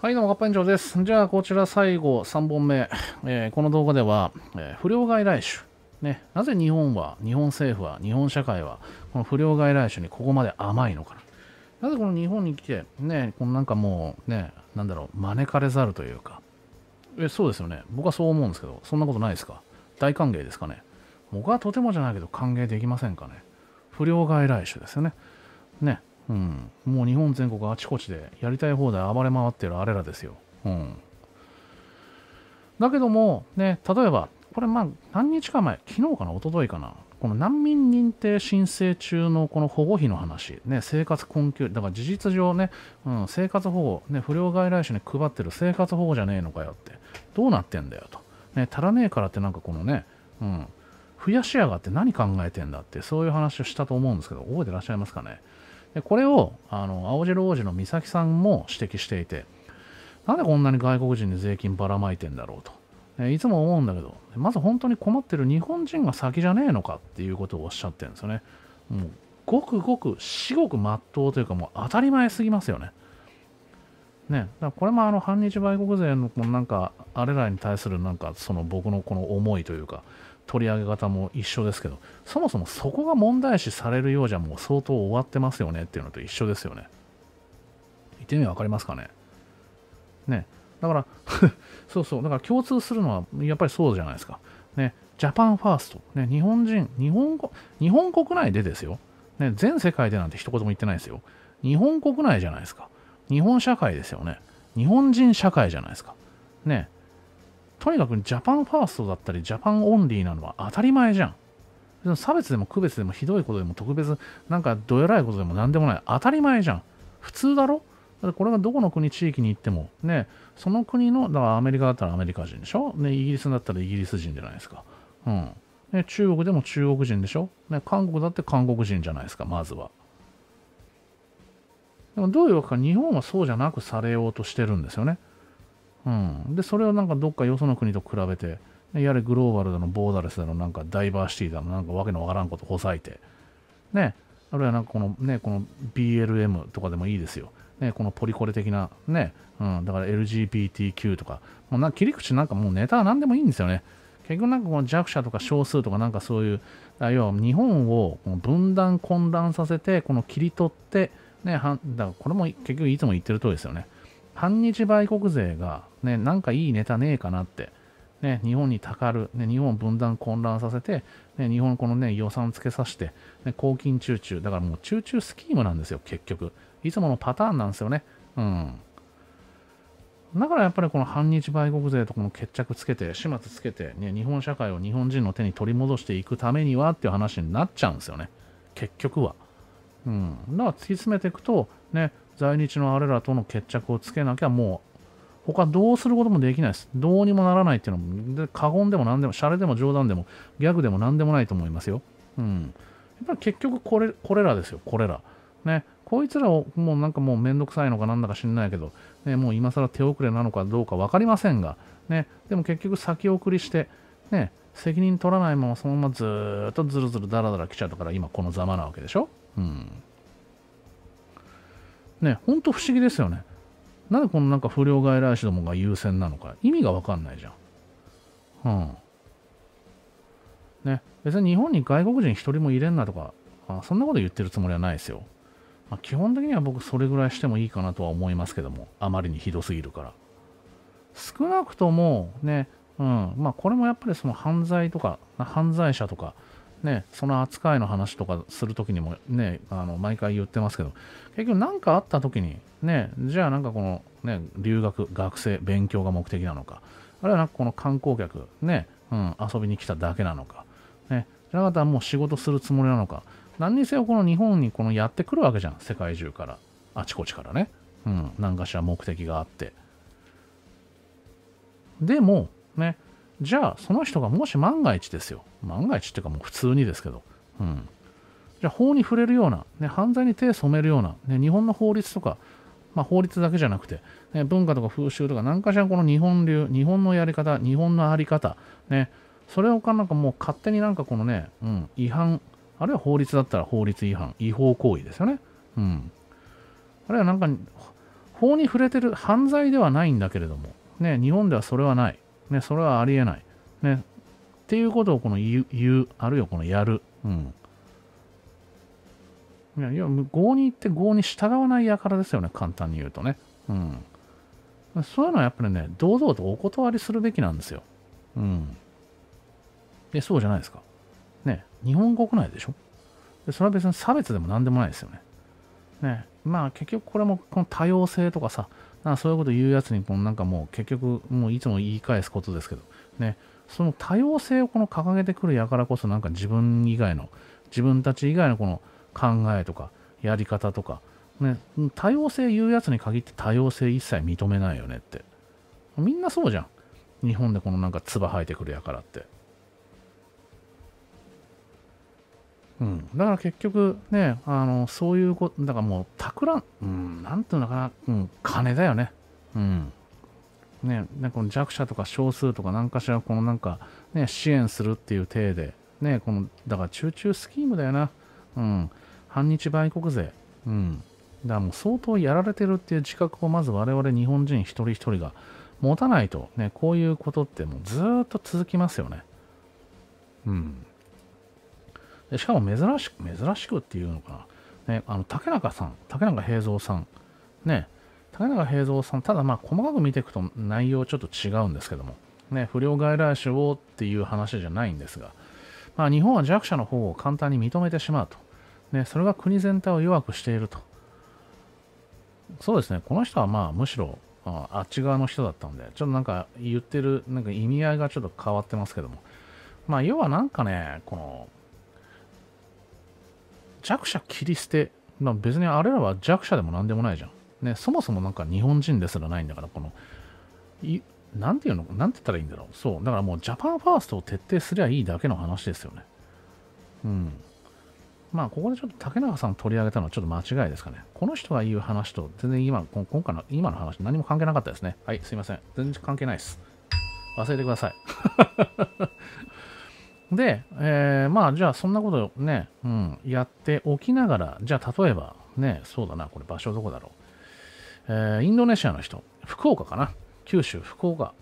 はい、どうも、ぱんパ園長です。じゃあ、こちら最後、3本目。えー、この動画では、えー、不良外来種。ね、なぜ日本は、日本政府は、日本社会は、この不良外来種にここまで甘いのかな。なぜこの日本に来て、ね、このなんかもう、ね、なんだろう、招かれざるというか。え、そうですよね。僕はそう思うんですけど、そんなことないですか大歓迎ですかね。僕はとてもじゃないけど歓迎できませんかね。不良外来種ですよね。ね。うん、もう日本全国あちこちでやりたい放題暴れ回ってるあれらですよ。うん、だけども、ね、例えば、これまあ何日か前、昨日かな、一昨日かな、この難民認定申請中のこの保護費の話、ね、生活困窮、だから事実上ね、うん、生活保護、ね、不良外来種に配ってる生活保護じゃねえのかよって、どうなってんだよと。ね、足らねえからってなんかこのね、うん、増やしやがって何考えてんだって、そういう話をしたと思うんですけど、覚えてらっしゃいますかね。でこれをあの青白王子の美咲さんも指摘していてなんでこんなに外国人に税金ばらまいてんだろうと、えいつも思うんだけどまず本当に困ってる日本人が先じゃねえのかっていうことをおっしゃってるんですよねもうごくごく至極真っ当というかもう当たり前すぎますよねね、だからこれもあの反日外国勢のこのなんかあれらに対するなんかその僕のこの思いというか取り上げ方も一緒ですけど、そもそもそこが問題視されるようじゃもう相当終わってますよねっていうのと一緒ですよね。言ってみ分かりますかね。ね。だから そうそう、だから共通するのはやっぱりそうじゃないですか。ね、ジャパンファースト。ね、日本人、日本日本国内でですよ。ね、全世界でなんて一言も言ってないですよ。日本国内じゃないですか。日本社会ですよね。日本人社会じゃないですか。ね、とにかくジャパンファーストだったり、ジャパンオンリーなのは当たり前じゃん。差別でも区別でもひどいことでも特別なんかどえらいことでも何でもない当たり前じゃん普通だろだこれがどこの国地域に行ってもねその国のだからアメリカだったらアメリカ人でしょ、ね、イギリスだったらイギリス人じゃないですか、うんね、中国でも中国人でしょ、ね、韓国だって韓国人じゃないですかまずはでもどういうわけか日本はそうじゃなくされようとしてるんですよねうん、でそれをなんかどっかよその国と比べてやはりグローバルだのボーダレスだのなんかダイバーシティだのなんかわけのわからんことほざえてねあるいはなんかこのねこの BLM とかでもいいですよね、このポリコレ的な、ね、うん、だから LGBTQ とか、もうな切り口なんかもうネタは何でもいいんですよね。結局なんかこの弱者とか少数とかなんかそういう、要は日本をこの分断混乱させて、この切り取って、ね、はだからこれも結局いつも言ってる通りですよね。反日売国勢が、ね、なんかいいネタねえかなって、ね、日本にたかる、ね、日本分断混乱させて、ね、日本この、ね、予算つけさせて、ね、公金中中、だからもう中中スキームなんですよ、結局。いつものパターンなんですよね。うん。だからやっぱりこの反日売国税とこの決着つけて、始末つけて、ね、日本社会を日本人の手に取り戻していくためにはっていう話になっちゃうんですよね。結局は。うん。だから突き詰めていくと、ね、在日のあれらとの決着をつけなきゃもう、他どうすることもできないです。どうにもならないっていうのも、で過言でも何でも、シャレでも冗談でも、ギャグでも何でもないと思いますよ。うん。やっぱり結局これ、これらですよ、これら。ね。こいつらをもうなんかもうめんどくさいのかなんだか知んないけど、ね、もう今更手遅れなのかどうか分かりませんが、ね、でも結局先送りして、ね、責任取らないままそのままずっとずるずるだらだら来ちゃったから今このざまなわけでしょうん。ね、ほんと不思議ですよね。なんでこのなんか不良外来種どもが優先なのか、意味がわかんないじゃん。うん。ね、別に日本に外国人一人も入れんなとかあ、そんなこと言ってるつもりはないですよ。まあ、基本的には僕それぐらいしてもいいかなとは思いますけども、あまりにひどすぎるから。少なくともね、うん、まあこれもやっぱりその犯罪とか、犯罪者とか、ね、その扱いの話とかするときにもね、あの、毎回言ってますけど、結局何かあったときに、ね、じゃあなんかこの、ね、留学、学生、勉強が目的なのか、あるいはなんかこの観光客、ね、うん、遊びに来ただけなのか、ね、じゃなかったらもう仕事するつもりなのか、何にせよこの日本にこのやってくるわけじゃん、世界中から、あちこちからね、うん、何かしら目的があって。でも、ね、じゃあ、その人がもし万が一ですよ。万が一っていうかもう普通にですけど。うん。じゃあ、法に触れるような、ね、犯罪に手を染めるような、ね、日本の法律とか、まあ、法律だけじゃなくて、ね、文化とか風習とか、何かしらこの日本流、日本のやり方、日本のあり方、ね、それをかなんかもう勝手になんかこのね、うん、違反、あるいは法律だったら法律違反、違法行為ですよね。うん。あるいはなんか、法に触れてる犯罪ではないんだけれども、ね、日本ではそれはない。ね、それはありえない。ね、っていうことをこの言う、言うあるいはこのやる。うん。いや、いや、合に行って合に従わない輩ですよね、簡単に言うとね。うん。そういうのはやっぱりね、堂々とお断りするべきなんですよ。うん。で、そうじゃないですか。ね、日本国内でしょでそれは別に差別でも何でもないですよね。ね、まあ結局これもこの多様性とかさ、なんかそういうこと言うやつに、このなんかもう結局、もういつも言い返すことですけど、ね、その多様性をこの掲げてくるやからこそ、なんか自分以外の、自分たち以外のこの考えとか、やり方とか、ね、多様性言うやつに限って多様性一切認めないよねって。みんなそうじゃん。日本でこのなんか唾吐いてくるやからって。うん、だから結局ね、あのそういうこと、だからもう、たくらん、うん、なんていうのかな、うん、金だよね。うん。ね、ねこの弱者とか少数とか、何かしら、このなんか、ね、支援するっていう体で、ね、この、だから中中スキームだよな。うん。反日売国税。うん。だからもう相当やられてるっていう自覚をまず我々日本人一人一人が持たないと、ね、こういうことってもうずっと続きますよね。うん。でしかも珍しく、珍しくっていうのかな。ね、あの竹中さん、竹中平蔵さん、ね、竹中平蔵さん、ただまあ細かく見ていくと内容ちょっと違うんですけども、ね、不良外来種をっていう話じゃないんですが、まあ、日本は弱者の方を簡単に認めてしまうと、ね、それが国全体を弱くしていると。そうですね、この人はまあむしろあっち側の人だったんで、ちょっとなんか言ってるなんか意味合いがちょっと変わってますけども、まあ要はなんかね、この弱者切り捨て、まあ、別にあれらは弱者でも何でもないじゃん。ね、そもそもなんか日本人ですらないんだから、この、いなんていうの、なんて言ったらいいんだろう。そう、だからもうジャパンファーストを徹底すりゃいいだけの話ですよね。うん。まあ、ここでちょっと竹中さん取り上げたのはちょっと間違いですかね。この人が言う話と、全然今、今回の、今の話、何も関係なかったですね。はい、すいません。全然関係ないです。忘れてください。で、えー、まあ、じゃあそんなことね、うん、やっておきながら、じゃあ例えば、ね、そうだな、これ場所どこだろう。えー、インドネシアの人、福岡かな。九州、福岡。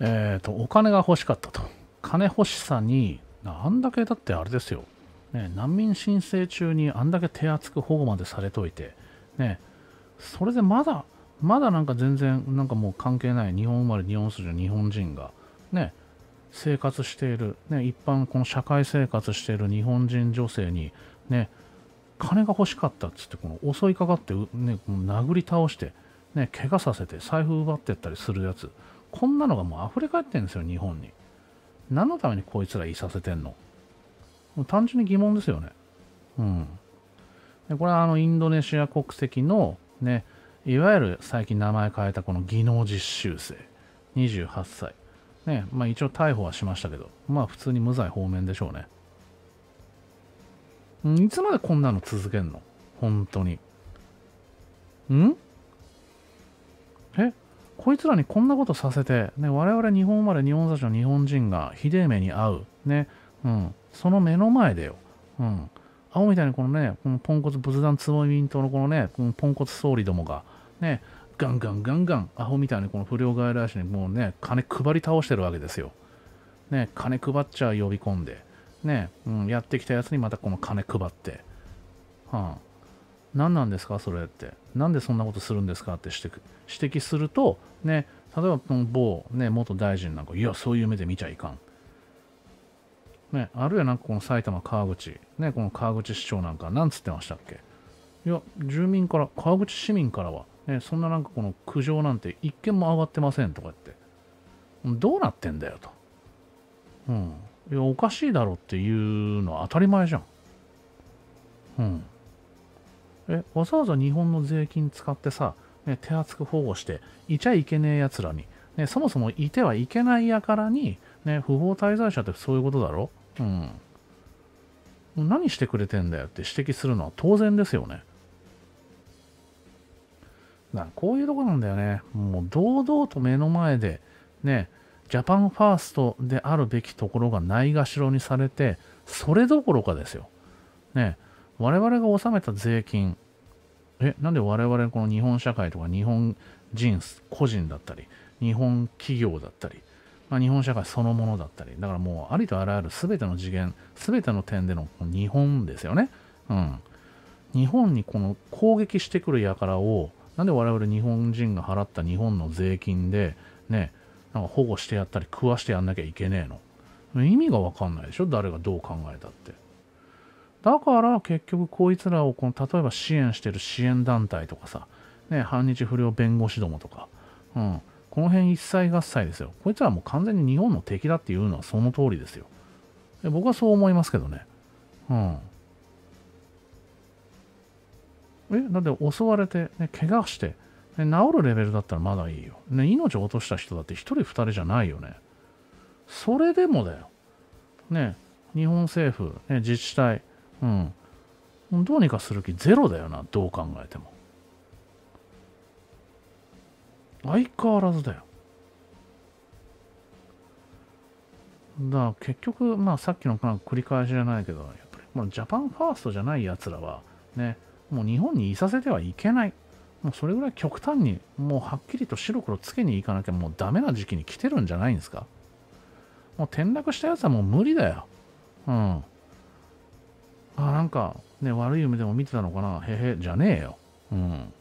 えっ、ー、と、お金が欲しかったと。金欲しさに、あんだけだってあれですよ。ね、難民申請中にあんだけ手厚く保護までされといて、ね、それでまだ、まだなんか全然、なんかもう関係ない日本生まれ、日本筋の日本人が、ね、生活している、ね、一般この社会生活している日本人女性にね金が欲しかったっつってこの襲いかかって、ね、殴り倒して、ね、怪我させて財布奪ってったりするやつこんなのがもう溢れ返ってるんですよ日本に何のためにこいつらいさせてんの単純に疑問ですよねうんでこれはあのインドネシア国籍のねいわゆる最近名前変えたこの技能実習生28歳ね、まあ一応逮捕はしましたけど、まあ普通に無罪方面でしょうね。んいつまでこんなの続けんの本当に。んえこいつらにこんなことさせて、ね、我々日本生まれ日本雑誌の日本人がひでえ目に遭う。ね、うん。その目の前でよ。うん。青みたいにこのね、このポンコツ仏壇つぼみんとのこのね、このポンコツ総理どもが、ね、ガンガンガンガン、アホみたいにこの不良外来種にもうね、金配り倒してるわけですよ。ね、金配っちゃ呼び込んで、ね、うん、やってきたやつにまたこの金配って、はあ、何なんですかそれって。なんでそんなことするんですかって指摘指摘すると、ね、例えばこの某、ね、元大臣なんか、いや、そういう目で見ちゃいかん。ね、あるいはなんかこの埼玉川口、ね、この川口市長なんか、なんつってましたっけいや、住民から、川口市民からは、ね、そんななんかこの苦情なんて一件も上がってませんとか言って、どうなってんだよと。うん。いや、おかしいだろっていうのは当たり前じゃん。うん。え、わざわざ日本の税金使ってさ、ね、手厚く保護して、いちゃいけねえ奴らに、ね、そもそもいてはいけないやからに、ね、不法滞在者ってそういうことだろうん。何してくれてんだよって指摘するのは当然ですよね。だこういうとこなんだよね。もう堂々と目の前で、ね、ジャパンファーストであるべきところがないがしろにされて、それどころかですよ。ね、我々が納めた税金、え、なんで我々この日本社会とか日本人、個人だったり、日本企業だったり、まあ、日本社会そのものだったり、だからもうありとあらゆる全ての次元、全ての点での日本ですよね。うん。日本にこの攻撃してくる輩をなんで我々日本人が払った日本の税金で、ね、なんか保護してやったり食わしてやんなきゃいけねえの。意味がわかんないでしょ誰がどう考えたって。だから結局こいつらをこの例えば支援してる支援団体とかさ、ね、反日不良弁護士どもとか、うん、この辺一切合切ですよ。こいつらもう完全に日本の敵だっていうのはその通りですよ。僕はそう思いますけどね。うん。えなんで襲われて、ね、怪我して、ね、治るレベルだったらまだいいよ、ね、命を落とした人だって1人2人じゃないよねそれでもだよね日本政府、ね、自治体、うん、どうにかする気ゼロだよなどう考えても相変わらずだよだから結局、まあ、さっきの繰り返しじゃないけどやっぱりジャパンファーストじゃないやつらはねもう日本にいさせてはいけない。もうそれぐらい極端に、もうはっきりと白黒つけに行かなきゃもうダメな時期に来てるんじゃないんですか。もう転落したやつはもう無理だよ。うん。あ、なんか、ね、悪い夢でも見てたのかな。へへ、じゃねえよ。うん。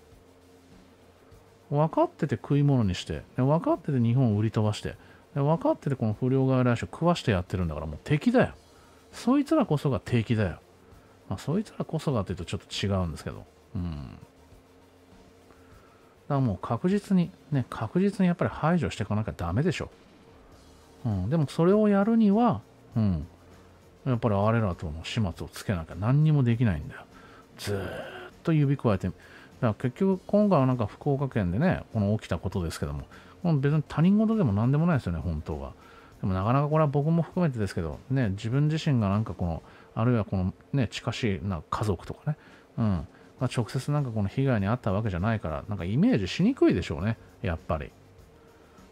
分かってて食い物にして、分かってて日本を売り飛ばして、分かっててこの不良外来種食わしてやってるんだからもう敵だよ。そいつらこそが敵だよ。まあ、そいつらこそがというとちょっと違うんですけど、うん。だからもう確実に、ね、確実にやっぱり排除していかなきゃダメでしょ。うん、でもそれをやるには、うん、やっぱり我らとの始末をつけなきゃ何にもできないんだよ。ずっと指くわえて、だから結局今回はなんか福岡県でね、この起きたことですけども、この別に他人事でも何でもないですよね、本当は。でもなかなかこれは僕も含めてですけど、ね、自分自身がなんかこの、あるいはこの、ね、近しいな家族とかね、うん、が直接なんかこの被害に遭ったわけじゃないから、なんかイメージしにくいでしょうね、やっぱり。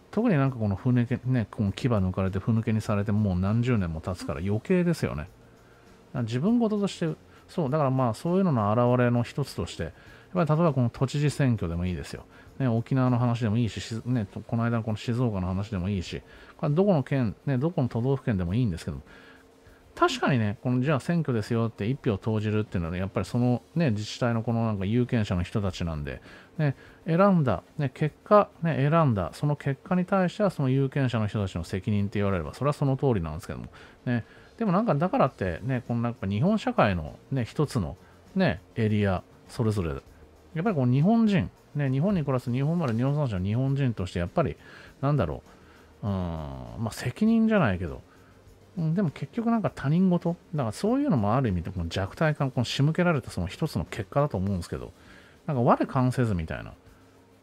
特になんかこのふぬけ、ね、この牙抜かれてふぬけにされてもう何十年も経つから余計ですよね。自分事として、そう、だからまあそういうのの表れの一つとして、やっぱり例えばこの都知事選挙でもいいですよ。ね、沖縄の話でもいいし、ね、この間のこの静岡の話でもいいし、これどこの県、ね、どこの都道府県でもいいんですけど確かにね、このじゃあ選挙ですよって一票投じるっていうのは、ね、やっぱりその、ね、自治体のこのなんか有権者の人たちなんで、ね、選んだ、ね、結果、ね、選んだ、その結果に対してはその有権者の人たちの責任って言われれば、それはその通りなんですけども、ね、でもなんかだからって、ね、このなんか日本社会の、ね、一つの、ね、エリア、それぞれ、やっぱりこの日本人、ね、日本に暮らす日本まで日本産者の日本人として、やっぱり、なんだろう、うん、まあ責任じゃないけど、でも結局なんか他人事、だからそういうのもある意味でこの弱体のこの仕向けられたその一つの結果だと思うんですけど、なんか我関せずみたいな、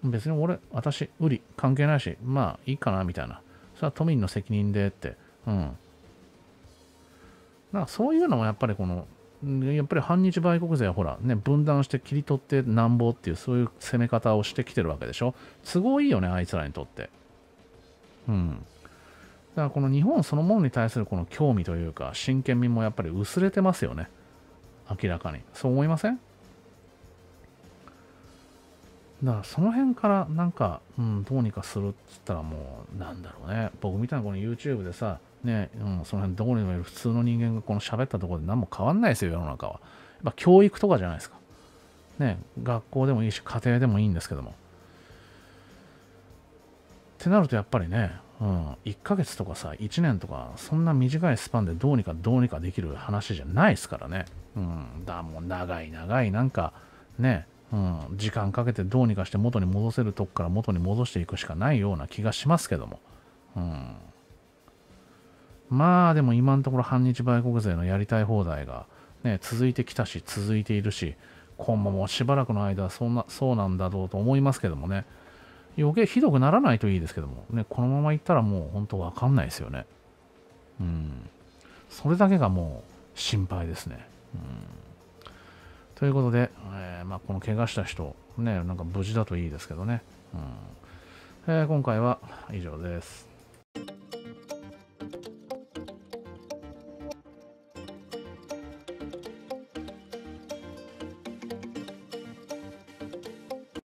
別に俺、私、売り、関係ないし、まあいいかなみたいな、それは都民の責任でって、うん。なんかそういうのもやっぱりこの、やっぱり反日売国勢はほら、ね、分断して切り取ってなんぼっていう、そういう攻め方をしてきてるわけでしょ。都合いいよね、あいつらにとって。うん。だからこの日本そのものに対するこの興味というか、真剣味もやっぱり薄れてますよね。明らかに。そう思いませんだからその辺からなんか、うん、どうにかするっつったらもう、なんだろうね。僕みたいなこの YouTube でさ、ね、うん、その辺どこにもいる普通の人間がこの喋ったところで何も変わんないですよ、世の中は。やっぱ教育とかじゃないですか。ね、学校でもいいし、家庭でもいいんですけども。ってなるとやっぱりね、うん、1ヶ月とかさ、1年とか、そんな短いスパンでどうにかどうにかできる話じゃないですからね。うん、だ、もう長い長い、なんか、ね、うん、時間かけてどうにかして元に戻せるとこから元に戻していくしかないような気がしますけども。うん。まあ、でも今のところ反日売国税のやりたい放題が、ね、続いてきたし、続いているし、今後もしばらくの間、そんな、そうなんだろうと思いますけどもね。余計ひどくならないといいですけども、ね、このままいったらもう本当わかんないですよね。うん。それだけがもう心配ですね。うん。ということで、えー、まあ、この怪我した人、ね、なんか無事だといいですけどね。うんえー、今回は以上です。